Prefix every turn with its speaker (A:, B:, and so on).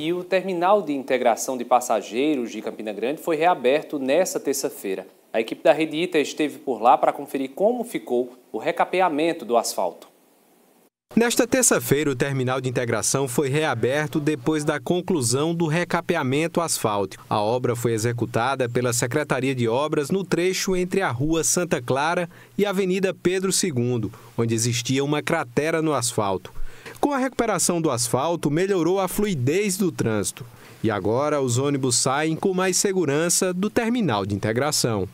A: e o terminal de integração de passageiros de Campina Grande foi reaberto nesta terça-feira. A equipe da Rede Ita esteve por lá para conferir como ficou o recapeamento do asfalto.
B: Nesta terça-feira, o terminal de integração foi reaberto depois da conclusão do recapeamento asfáltico. A obra foi executada pela Secretaria de Obras no trecho entre a Rua Santa Clara e a Avenida Pedro II, onde existia uma cratera no asfalto. Com a recuperação do asfalto, melhorou a fluidez do trânsito. E agora os ônibus saem com mais segurança do terminal de integração.